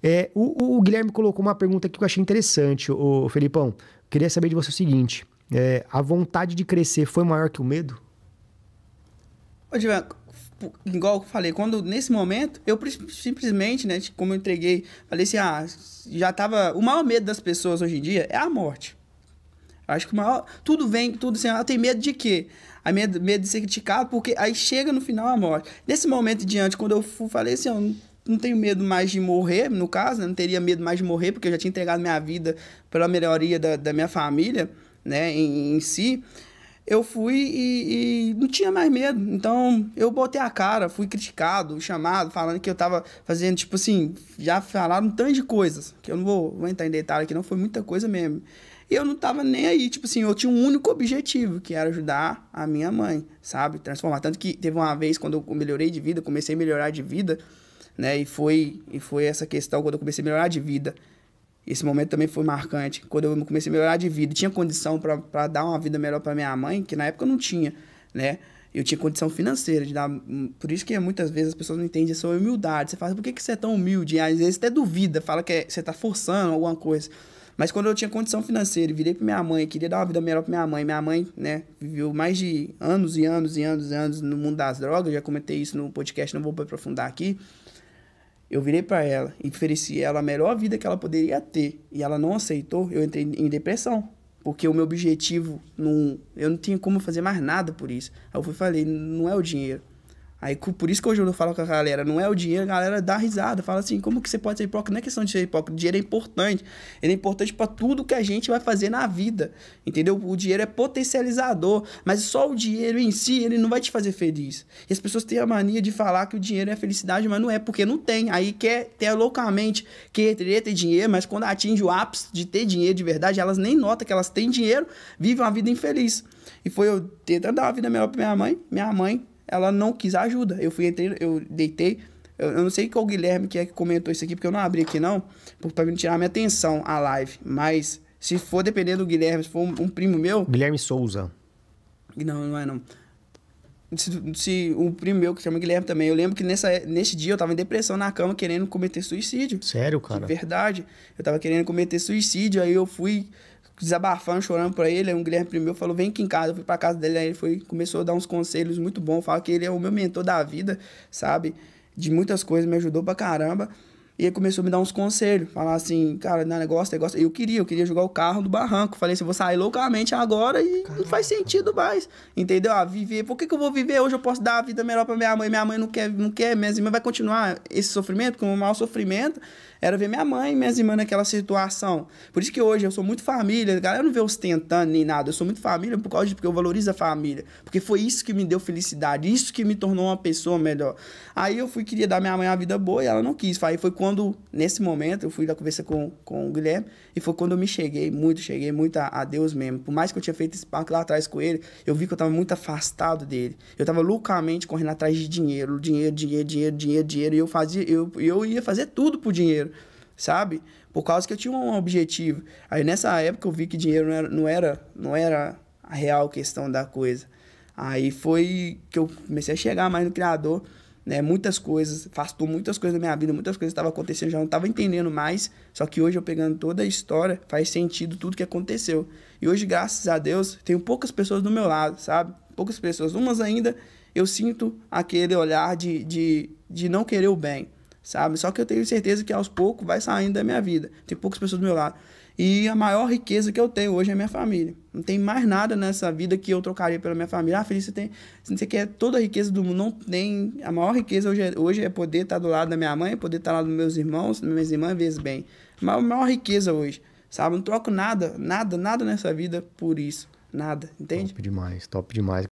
É, o, o, Guilherme colocou uma pergunta aqui que eu achei interessante, o Felipão. Queria saber de você o seguinte: é, a vontade de crescer foi maior que o medo? Ô, Divan, igual eu falei, quando nesse momento, eu simplesmente, né, como eu entreguei, falei assim, ah, já tava. O maior medo das pessoas hoje em dia é a morte. Acho que o maior. Tudo vem, tudo assim, ela tem medo de quê? A medo, medo de ser criticado, porque aí chega no final a morte. Nesse momento diante, quando eu falei assim, eu não tenho medo mais de morrer, no caso, né? não teria medo mais de morrer, porque eu já tinha entregado minha vida pela melhoria da, da minha família, né, em, em si. Eu fui e, e, não tinha mais medo. Então eu botei a cara, fui criticado, chamado, falando que eu tava fazendo, tipo assim, já falaram um tanto de coisas, que eu não vou, vou entrar em detalhe aqui, não, foi muita coisa mesmo. E eu não tava nem aí, tipo assim, eu tinha um único objetivo, que era ajudar a minha mãe, sabe? Transformar. Tanto que teve uma vez, quando eu melhorei de vida, comecei a melhorar de vida, né? E foi, e foi essa questão quando eu comecei a melhorar de vida. Esse momento também foi marcante. Quando eu comecei a melhorar de vida, tinha condição para dar uma vida melhor para minha mãe, que na época eu não tinha, né? Eu tinha condição financeira de dar. Por isso que muitas vezes as pessoas não entendem essa humildade. Você fala, por que, que você é tão humilde? E às vezes até duvida, fala que é, você está forçando alguma coisa. Mas quando eu tinha condição financeira e virei para minha mãe, queria dar uma vida melhor para minha mãe, minha mãe, né, viveu mais de anos e anos e anos e anos no mundo das drogas, já comentei isso no podcast, não vou aprofundar aqui. Eu virei para ela e ofereci ela a melhor vida que ela poderia ter e ela não aceitou, eu entrei em depressão. Porque o meu objetivo, não, eu não tinha como fazer mais nada por isso. Aí eu fui, falei, não é o dinheiro. Aí, por isso que hoje eu falo com a galera, não é o dinheiro, a galera dá risada, fala assim, como que você pode ser hipócrita? Não é questão de ser hipócrita, o dinheiro é importante. Ele é importante para tudo que a gente vai fazer na vida, entendeu? O dinheiro é potencializador, mas só o dinheiro em si, ele não vai te fazer feliz. E as pessoas têm a mania de falar que o dinheiro é felicidade, mas não é, porque não tem. Aí quer ter loucamente, quer ter dinheiro, mas quando atinge o ápice de ter dinheiro de verdade, elas nem notam que elas têm dinheiro, vivem uma vida infeliz. E foi eu tentando dar uma vida melhor pra minha mãe, minha mãe ela não quis ajuda. Eu fui, entrei, eu deitei. Eu, eu não sei qual Guilherme que é que comentou isso aqui, porque eu não abri aqui não, para não tirar minha atenção a live. Mas se for dependendo do Guilherme, se for um, um primo meu. Guilherme Souza. Não, não é não. Se, se um primo meu que chama Guilherme também, eu lembro que nessa, nesse dia eu tava em depressão na cama querendo cometer suicídio. Sério, cara? De verdade. Eu tava querendo cometer suicídio, aí eu fui desabafando, chorando pra ele. Aí um Guilherme primeiro falou: vem aqui em casa. Eu fui pra casa dele, aí ele foi, começou a dar uns conselhos muito bons. Fala que ele é o meu mentor da vida, sabe? De muitas coisas, me ajudou pra caramba. E começou a me dar uns conselhos, falar assim, cara, não, é negócio, é negócio. Eu queria, eu queria jogar o carro do barranco. Falei assim, eu vou sair loucamente agora e Caramba. não faz sentido mais. Entendeu? Ah, viver, por que, que eu vou viver hoje? Eu posso dar a vida melhor para minha mãe. Minha mãe não quer, não quer, minhas irmãs vai continuar esse sofrimento, porque o maior sofrimento era ver minha mãe e minhas irmãs naquela situação. Por isso que hoje eu sou muito família, galera não vê ostentando nem nada. Eu sou muito família por causa de porque eu valorizo a família. Porque foi isso que me deu felicidade, isso que me tornou uma pessoa melhor. Aí eu fui, queria dar minha mãe a vida boa e ela não quis. Aí foi quando quando, nesse momento, eu fui da conversa com, com o Guilherme, e foi quando eu me cheguei muito, cheguei muito a, a, Deus mesmo. Por mais que eu tinha feito esse parque lá atrás com ele, eu vi que eu estava muito afastado dele. Eu estava loucamente correndo atrás de dinheiro, dinheiro, dinheiro, dinheiro, dinheiro, dinheiro, e eu, fazia, eu, eu ia fazer tudo por dinheiro, sabe? Por causa que eu tinha um objetivo. Aí nessa época eu vi que dinheiro não era, não era, não era a real questão da coisa. Aí foi que eu comecei a chegar mais no Criador né? Muitas coisas, afastou muitas coisas da minha vida, muitas coisas estavam acontecendo, já não estava entendendo mais. Só que hoje eu pegando toda a história, faz sentido tudo que aconteceu. E hoje, graças a Deus, tenho poucas pessoas do meu lado, sabe? Poucas pessoas. Umas ainda eu sinto aquele olhar de, de, de não querer o bem, sabe? Só que eu tenho certeza que aos poucos vai saindo da minha vida. Tem poucas pessoas do meu lado. E a maior riqueza que eu tenho hoje é minha família. Não tem mais nada nessa vida que eu trocaria pela minha família. Ah, Felipe, você tem. Você quer toda a riqueza do mundo. Não tem. A maior riqueza hoje é, hoje é poder estar tá do lado da minha mãe, poder estar tá lá dos meus irmãos, das minhas irmãs, vezes bem. Mas a maior riqueza hoje, sabe? Não troco nada, nada, nada nessa vida por isso. Nada, entende? Top demais, top demais.